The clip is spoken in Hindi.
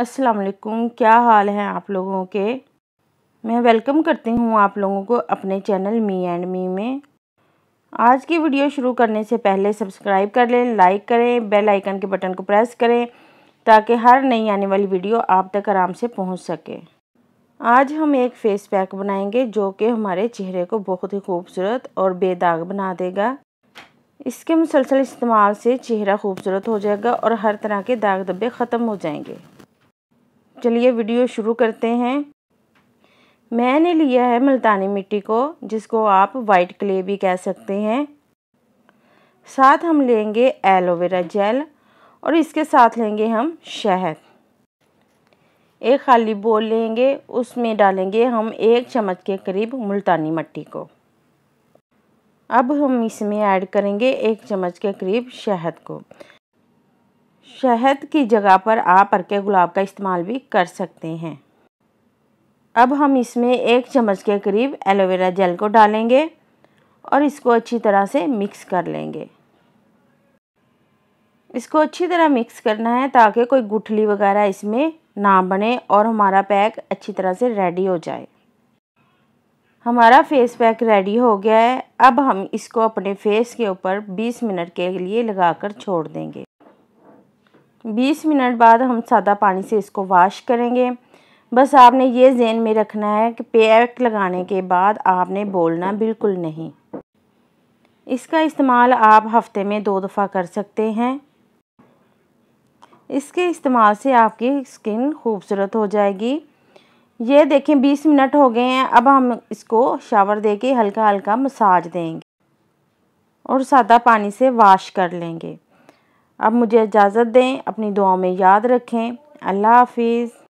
अस्सलाम वालेकुम क्या हाल है आप लोगों के मैं वेलकम करती हूँ आप लोगों को अपने चैनल मी एंड मी में आज की वीडियो शुरू करने से पहले सब्सक्राइब कर लें लाइक करें बेल आइकन के बटन को प्रेस करें ताकि हर नई आने वाली वीडियो आप तक आराम से पहुँच सके आज हम एक फेस पैक बनाएंगे जो कि हमारे चेहरे को बहुत ही खूबसूरत और बेदाग बना देगा इसके मुसलसल इस्तेमाल से चेहरा खूबसूरत हो जाएगा और हर तरह के दाग धब्बे ख़त्म हो जाएंगे चलिए वीडियो शुरू करते हैं मैंने लिया है मुल्तानी मिट्टी को जिसको आप वाइट क्ले भी कह सकते हैं साथ हम लेंगे एलोवेरा जेल और इसके साथ लेंगे हम शहद एक खाली बोल लेंगे उसमें डालेंगे हम एक चम्मच के करीब मुल्तानी मिट्टी को अब हम इसमें ऐड करेंगे एक चम्मच के करीब शहद को शहद की जगह पर आप अरके गुलाब का इस्तेमाल भी कर सकते हैं अब हम इसमें एक चम्मच के करीब एलोवेरा जेल को डालेंगे और इसको अच्छी तरह से मिक्स कर लेंगे इसको अच्छी तरह मिक्स करना है ताकि कोई गुठली वगैरह इसमें ना बने और हमारा पैक अच्छी तरह से रेडी हो जाए हमारा फेस पैक रेडी हो गया है अब हम इसको अपने फेस के ऊपर 20 मिनट के लिए लगाकर छोड़ देंगे 20 मिनट बाद हम सादा पानी से इसको वाश करेंगे बस आपने ये जेन में रखना है कि पैक लगाने के बाद आपने बोलना बिल्कुल नहीं इसका इस्तेमाल आप हफ्ते में दो दफ़ा कर सकते हैं इसके इस्तेमाल से आपकी स्किन खूबसूरत हो जाएगी ये देखें 20 मिनट हो गए हैं अब हम इसको शावर दे के हल्का हल्का मसाज देंगे और सादा पानी से वाश कर लेंगे अब मुझे इजाज़त दें अपनी दुआ में याद रखें अल्लाह हाफिज़